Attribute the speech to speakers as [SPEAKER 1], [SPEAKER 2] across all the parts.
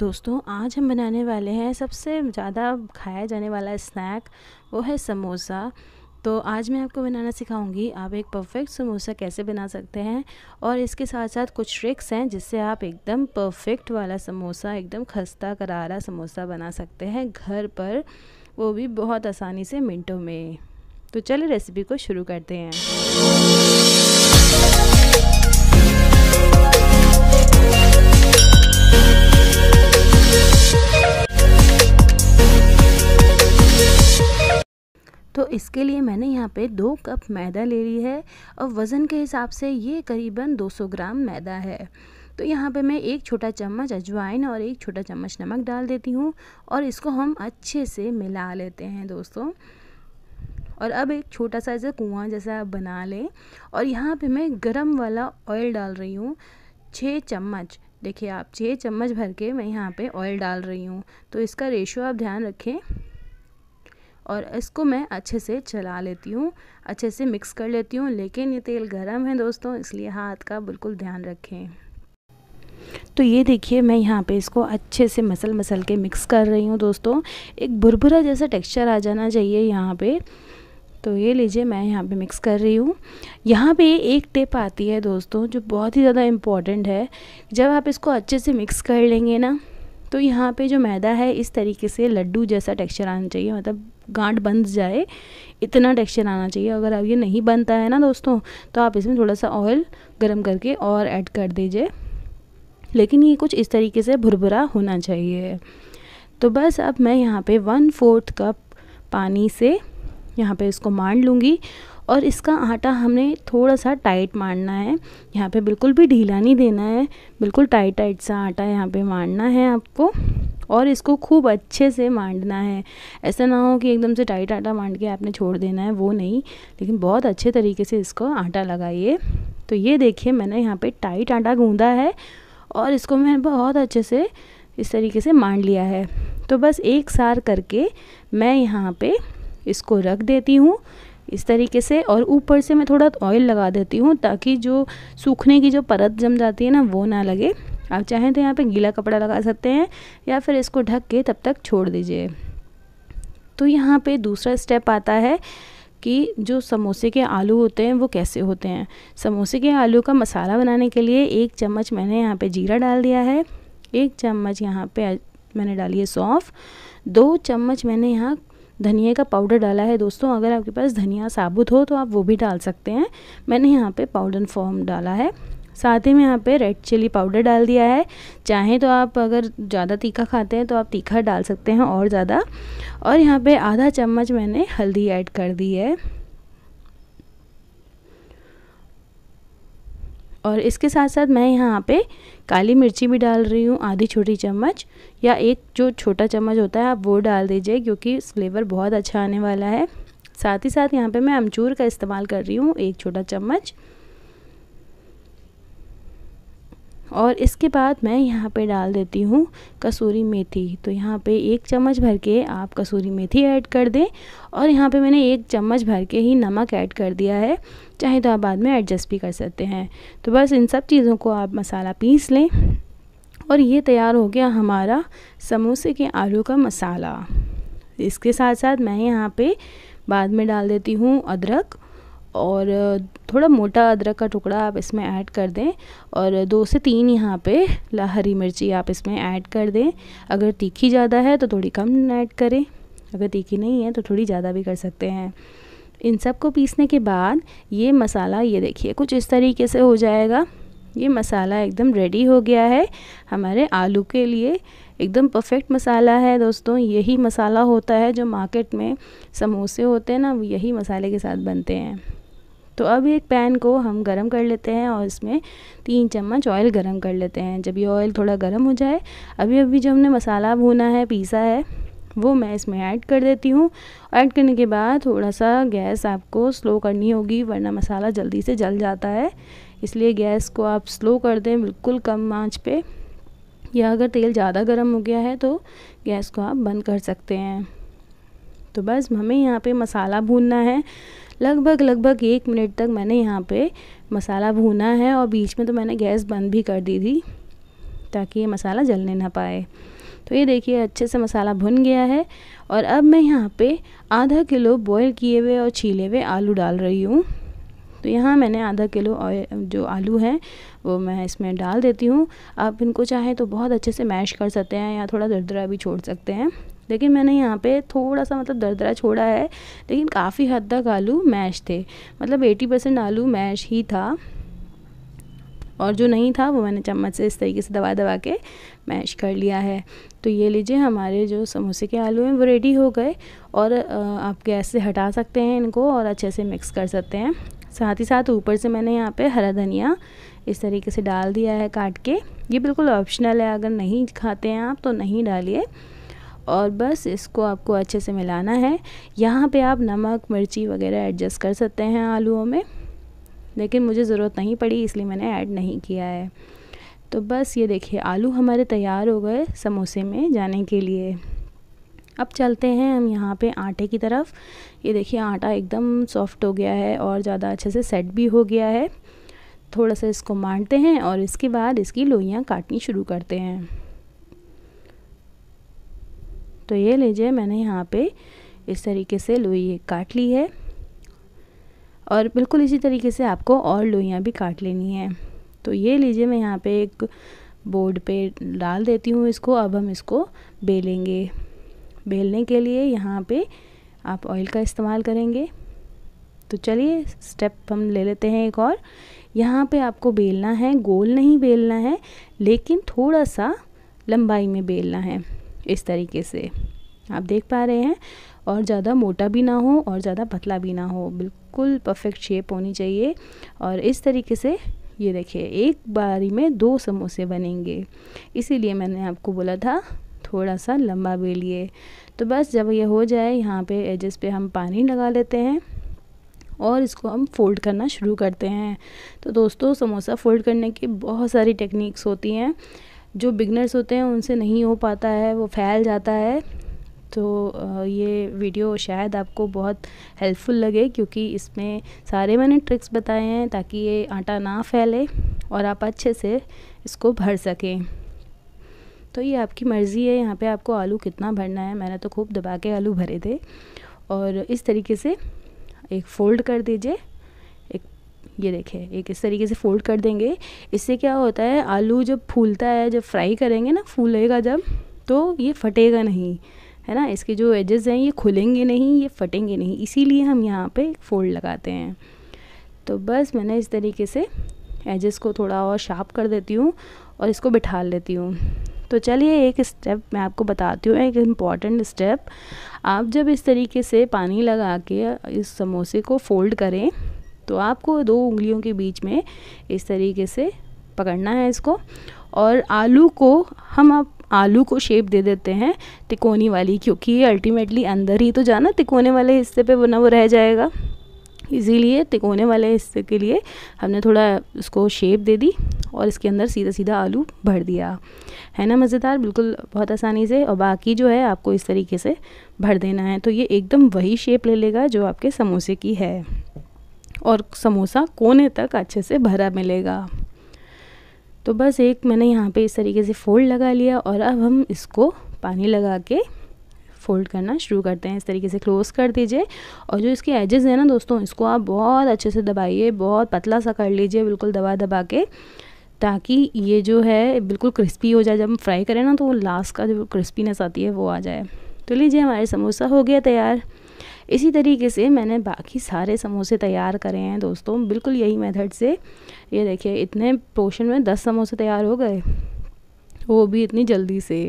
[SPEAKER 1] दोस्तों आज हम बनाने वाले हैं सबसे ज़्यादा खाया जाने वाला स्नैक वो है समोसा तो आज मैं आपको बनाना सिखाऊंगी आप एक परफेक्ट समोसा कैसे बना सकते हैं और इसके साथ साथ कुछ ट्रिक्स हैं जिससे आप एकदम परफेक्ट वाला समोसा एकदम खस्ता करारा समोसा बना सकते हैं घर पर वो भी बहुत आसानी से मिनटों में तो चलो रेसिपी को शुरू करते हैं तो इसके लिए मैंने यहाँ पे दो कप मैदा ले ली है और वज़न के हिसाब से ये करीबन 200 ग्राम मैदा है तो यहाँ पे मैं एक छोटा चम्मच अजवाइन और एक छोटा चम्मच नमक डाल देती हूँ और इसको हम अच्छे से मिला लेते हैं दोस्तों और अब एक छोटा सा ऐसा कुआँ जैसा बना लें और यहाँ पर मैं गर्म वाला ऑयल डाल रही हूँ छः चम्मच देखिए आप छः चम्मच भर के मैं यहाँ पे ऑयल डाल रही हूँ तो इसका रेशो आप ध्यान रखें और इसको मैं अच्छे से चला लेती हूँ अच्छे से मिक्स कर लेती हूँ लेकिन ये तेल गर्म है दोस्तों इसलिए हाथ का बिल्कुल ध्यान रखें तो ये देखिए मैं यहाँ पे इसको अच्छे से मसल मसल के मिक्स कर रही हूँ दोस्तों एक भुरभुरा जैसा टेक्सचर आ जाना चाहिए यहाँ पे तो ये लीजिए मैं यहाँ पे मिक्स कर रही हूँ यहाँ पे एक टिप आती है दोस्तों जो बहुत ही ज़्यादा इम्पॉर्टेंट है जब आप इसको अच्छे से मिक्स कर लेंगे ना तो यहाँ पे जो मैदा है इस तरीके से लड्डू जैसा टेक्सचर आना चाहिए मतलब गांठ बंध जाए इतना टेक्सचर आना चाहिए अगर अब ये नहीं बनता है ना दोस्तों तो आप इसमें थोड़ा सा ऑयल गर्म करके और ऐड कर दीजिए लेकिन ये कुछ इस तरीके से भुरभुरा होना चाहिए तो बस अब मैं यहाँ पे वन फोर्थ कप पानी से यहाँ पे इसको मांड लूँगी और इसका आटा हमने थोड़ा सा टाइट मारना है यहाँ पे बिल्कुल भी ढीला नहीं देना है बिल्कुल टाइट टाइट सा आटा यहाँ पे मारना है आपको और इसको खूब अच्छे से मांडना है ऐसा ना हो कि एकदम से टाइट आटा मांड के आपने छोड़ देना है वो नहीं लेकिन बहुत अच्छे तरीके से इसको आटा लगाइए तो ये देखिए मैंने यहाँ पर टाइट आटा गूँधा है और इसको मैंने बहुत अच्छे से इस तरीके से मांड लिया है तो बस एक सार करके मैं यहाँ पे इसको रख देती हूँ इस तरीके से और ऊपर से मैं थोड़ा ऑयल लगा देती हूँ ताकि जो सूखने की जो परत जम जाती है ना वो ना लगे आप चाहें तो यहाँ पे गीला कपड़ा लगा सकते हैं या फिर इसको ढक के तब तक छोड़ दीजिए तो यहाँ पे दूसरा स्टेप आता है कि जो समोसे के आलू होते हैं वो कैसे होते हैं समोसे के आलू का मसाला बनाने के लिए एक चम्मच मैंने यहाँ पर जीरा डाल दिया है एक चम्मच यहाँ पर मैंने डाली है सौंफ दो चम्मच मैंने यहाँ धनिया का पाउडर डाला है दोस्तों अगर आपके पास धनिया साबुत हो तो आप वो भी डाल सकते हैं मैंने यहाँ पे पाउडर फॉर्म डाला है साथ ही में यहाँ पे रेड चिली पाउडर डाल दिया है चाहें तो आप अगर ज़्यादा तीखा खाते हैं तो आप तीखा डाल सकते हैं और ज़्यादा और यहाँ पे आधा चम्मच मैंने हल्दी ऐड कर दी है और इसके साथ साथ मैं यहाँ पे काली मिर्ची भी डाल रही हूँ आधी छोटी चम्मच या एक जो छोटा चम्मच होता है आप वो डाल दीजिए क्योंकि फ्लेवर बहुत अच्छा आने वाला है साथ ही साथ यहाँ पे मैं अमचूर का इस्तेमाल कर रही हूँ एक छोटा चम्मच और इसके बाद मैं यहाँ पे डाल देती हूँ कसूरी मेथी तो यहाँ पे एक चम्मच भर के आप कसूरी मेथी ऐड कर दें और यहाँ पे मैंने एक चम्मच भर के ही नमक ऐड कर दिया है चाहे तो आप बाद में एडजस्ट भी कर सकते हैं तो बस इन सब चीज़ों को आप मसाला पीस लें और ये तैयार हो गया हमारा समोसे के आलू का मसाला इसके साथ साथ मैं यहाँ पर बाद में डाल देती हूँ अदरक और थोड़ा मोटा अदरक का टुकड़ा आप इसमें ऐड कर दें और दो से तीन यहाँ पे हरी मिर्ची आप इसमें ऐड कर दें अगर तीखी ज़्यादा है तो थोड़ी कम ऐड करें अगर तीखी नहीं है तो थोड़ी ज़्यादा भी कर सकते हैं इन सब को पीसने के बाद ये मसाला ये देखिए कुछ इस तरीके से हो जाएगा ये मसाला एकदम रेडी हो गया है हमारे आलू के लिए एकदम परफेक्ट मसाला है दोस्तों यही मसाला होता है जो मार्केट में समोसे होते हैं ना यही मसाले के साथ बनते हैं तो अब एक पैन को हम गरम कर लेते हैं और इसमें तीन चम्मच ऑयल गरम कर लेते हैं जब ये ऑयल थोड़ा गरम हो जाए अभी अभी जो हमने मसाला भूना है पीसा है वो मैं इसमें ऐड कर देती हूँ ऐड करने के बाद थोड़ा सा गैस आपको स्लो करनी होगी वरना मसाला जल्दी से जल जाता है इसलिए गैस को आप स्लो कर दें बिल्कुल कम आँच पे या अगर तेल ज़्यादा गर्म हो गया है तो गैस को आप बंद कर सकते हैं तो बस हमें यहाँ पे मसाला भूनना है लगभग लगभग एक मिनट तक मैंने यहाँ पे मसाला भूना है और बीच में तो मैंने गैस बंद भी कर दी थी ताकि ये मसाला जलने ना पाए तो ये देखिए अच्छे से मसाला भुन गया है और अब मैं यहाँ पे आधा किलो बॉयल किए हुए और छीले हुए आलू डाल रही हूँ तो यहाँ मैंने आधा किलो जो आलू हैं वो मैं इसमें डाल देती हूँ आप इनको चाहें तो बहुत अच्छे से मैश कर सकते हैं या थोड़ा दरदरा भी छोड़ सकते हैं देखिए मैंने यहाँ पे थोड़ा सा मतलब दरदरा छोड़ा है लेकिन काफ़ी हद तक आलू मैश थे मतलब 80 परसेंट आलू मैश ही था और जो नहीं था वो मैंने चम्मच से इस तरीके से दबा दबा के मैश कर लिया है तो ये लीजिए हमारे जो समोसे के आलू हैं वो रेडी हो गए और आप गैस से हटा सकते हैं इनको और अच्छे से मिक्स कर सकते हैं साथ ही साथ ऊपर से मैंने यहाँ पे हरा धनिया इस तरीके से डाल दिया है काट के ये बिल्कुल ऑप्शनल है अगर नहीं खाते हैं आप तो नहीं डालिए और बस इसको आपको अच्छे से मिलाना है यहाँ पे आप नमक मिर्ची वगैरह एडजस्ट कर सकते हैं आलूओं में लेकिन मुझे ज़रूरत नहीं पड़ी इसलिए मैंने ऐड नहीं किया है तो बस ये देखिए आलू हमारे तैयार हो गए समोसे में जाने के लिए अब चलते हैं हम यहाँ पे आटे की तरफ ये देखिए आटा एकदम सॉफ्ट हो गया है और ज़्यादा अच्छे से सेट भी हो गया है थोड़ा सा इसको मारते हैं और इसके बाद इसकी लोइयाँ काटनी शुरू करते हैं तो ये लीजिए मैंने यहाँ पे इस तरीके से लोई काट ली है और बिल्कुल इसी तरीके से आपको और लोइयाँ भी काट लेनी है तो ये लीजिए मैं यहाँ पे एक बोर्ड पे डाल देती हूँ इसको अब हम इसको बेलेंगे बेलने के लिए यहाँ पे आप ऑयल का इस्तेमाल करेंगे तो चलिए स्टेप हम ले लेते हैं एक और यहाँ पे आपको बेलना है गोल नहीं बेलना है लेकिन थोड़ा सा लंबाई में बेलना है इस तरीके से आप देख पा रहे हैं और ज़्यादा मोटा भी ना हो और ज़्यादा पतला भी ना हो बिल्कुल परफेक्ट शेप होनी चाहिए और इस तरीके से ये देखिए एक बारी में दो समोसे बनेंगे इसीलिए मैंने आपको बोला था थोड़ा सा लंबा बेलिए तो बस जब ये हो जाए यहाँ पे एजेस पे हम पानी लगा लेते हैं और इसको हम फोल्ड करना शुरू करते हैं तो दोस्तों समोसा फोल्ड करने की बहुत सारी टेक्निक्स होती हैं जो बिगनर्स होते हैं उनसे नहीं हो पाता है वो फैल जाता है तो ये वीडियो शायद आपको बहुत हेल्पफुल लगे क्योंकि इसमें सारे मैंने ट्रिक्स बताए हैं ताकि ये आटा ना फैले और आप अच्छे से इसको भर सकें तो ये आपकी मर्ज़ी है यहाँ पे आपको आलू कितना भरना है मैंने तो खूब दबा के आलू भरे थे और इस तरीके से एक फोल्ड कर दीजिए ये देखें एक इस तरीके से फोल्ड कर देंगे इससे क्या होता है आलू जब फूलता है जब फ्राई करेंगे ना फूलेगा जब तो ये फटेगा नहीं है ना इसके जो एजेस हैं ये खुलेंगे नहीं ये फटेंगे नहीं इसीलिए हम यहाँ पे फोल्ड लगाते हैं तो बस मैंने इस तरीके से एजेस को थोड़ा और शार्प कर देती हूँ और इसको बिठा लेती हूँ तो चलिए एक स्टेप मैं आपको बताती हूँ एक इम्पॉर्टेंट स्टेप आप जब इस तरीके से पानी लगा के इस समोसे को फोल्ड करें तो आपको दो उंगलियों के बीच में इस तरीके से पकड़ना है इसको और आलू को हम आप आलू को शेप दे देते हैं तिकोनी वाली क्योंकि ये अल्टीमेटली अंदर ही तो जाना तिकोने वाले हिस्से पे वरना वो रह जाएगा इसीलिए तिकोने वाले हिस्से के लिए हमने थोड़ा उसको शेप दे दी और इसके अंदर सीधा सीधा आलू भर दिया है ना मज़ेदार बिल्कुल बहुत आसानी से और बाकी जो है आपको इस तरीके से भर देना है तो ये एकदम वही शेप ले लेगा जो आपके समोसे की है और समोसा कोने तक अच्छे से भरा मिलेगा तो बस एक मैंने यहाँ पे इस तरीके से फोल्ड लगा लिया और अब हम इसको पानी लगा के फोल्ड करना शुरू करते हैं इस तरीके से क्लोज़ कर दीजिए और जो इसके एजेस हैं ना दोस्तों इसको आप बहुत अच्छे से दबाइए बहुत पतला सा कर लीजिए बिल्कुल दबा दबा के ताकि ये जो है बिल्कुल क्रिस्पी हो जाए जब हम फ्राई करें ना तो लास्ट का जो क्रिस्पीनेस आती है वो आ जाए तो लीजिए हमारे समोसा हो गया तैयार इसी तरीके से मैंने बाकी सारे समोसे तैयार करे हैं दोस्तों बिल्कुल यही मेथड से ये देखिए इतने पोर्शन में दस समोसे तैयार हो गए वो भी इतनी जल्दी से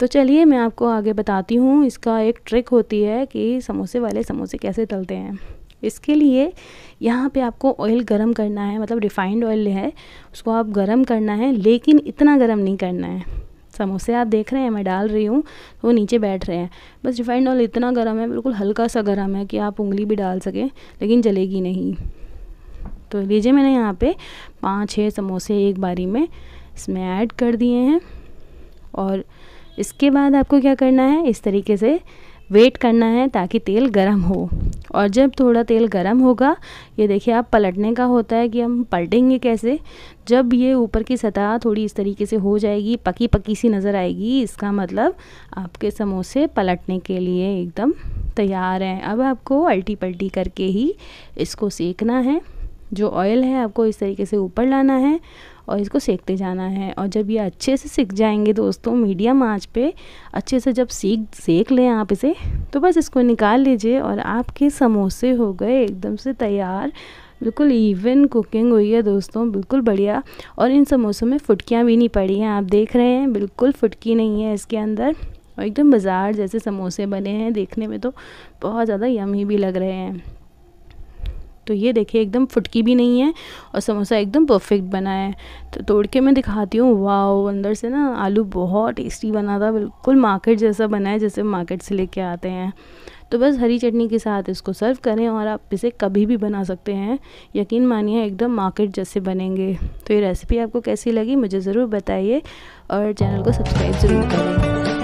[SPEAKER 1] तो चलिए मैं आपको आगे बताती हूँ इसका एक ट्रिक होती है कि समोसे वाले समोसे कैसे तलते हैं इसके लिए यहाँ पे आपको ऑयल गरम करना है मतलब रिफ़ाइंड ऑयल है उसको आप गरम करना है लेकिन इतना गरम नहीं करना है समोसे आप देख रहे हैं मैं डाल रही हूँ तो वो नीचे बैठ रहे हैं बस रिफाइंड ऑयल इतना गर्म है बिल्कुल हल्का सा गर्म है कि आप उंगली भी डाल सकें लेकिन जलेगी नहीं तो लीजिए मैंने यहाँ पे पाँच छः समोसे एक बारी में इसमें ऐड कर दिए हैं और इसके बाद आपको क्या करना है इस तरीके से वेट करना है ताकि तेल गर्म हो और जब थोड़ा तेल गर्म होगा ये देखिए आप पलटने का होता है कि हम पलटेंगे कैसे जब ये ऊपर की सतह थोड़ी इस तरीके से हो जाएगी पकी पकी सी नज़र आएगी इसका मतलब आपके समोसे पलटने के लिए एकदम तैयार हैं अब आपको अल्टी पल्टी करके ही इसको सेकना है जो ऑयल है आपको इस तरीके से ऊपर लाना है और इसको सेकते जाना है और जब ये अच्छे से सीख जाएंगे दोस्तों मीडियम आंच पे अच्छे से जब सीख सेक लें आप इसे तो बस इसको निकाल लीजिए और आपके समोसे हो गए एकदम से तैयार बिल्कुल इवन कुकिंग हुई है दोस्तों बिल्कुल बढ़िया और इन समोसों में फुटकियाँ भी नहीं पड़ी हैं आप देख रहे हैं बिल्कुल फुटकी नहीं है इसके अंदर और एकदम बाज़ार जैसे समोसे बने हैं देखने में तो बहुत ज़्यादा यम भी लग रहे हैं तो ये देखिए एकदम फुटकी भी नहीं है और समोसा एकदम परफेक्ट बना है तो तोड़ के मैं दिखाती हूँ वाह अंदर से ना आलू बहुत टेस्टी बना था बिल्कुल मार्केट जैसा बना है जैसे मार्केट से लेके आते हैं तो बस हरी चटनी के साथ इसको सर्व करें और आप इसे कभी भी बना सकते हैं यकीन मानिए एकदम मार्केट जैसे बनेंगे तो ये रेसिपी आपको कैसी लगी मुझे ज़रूर बताइए और चैनल को सब्सक्राइब ज़रूर करें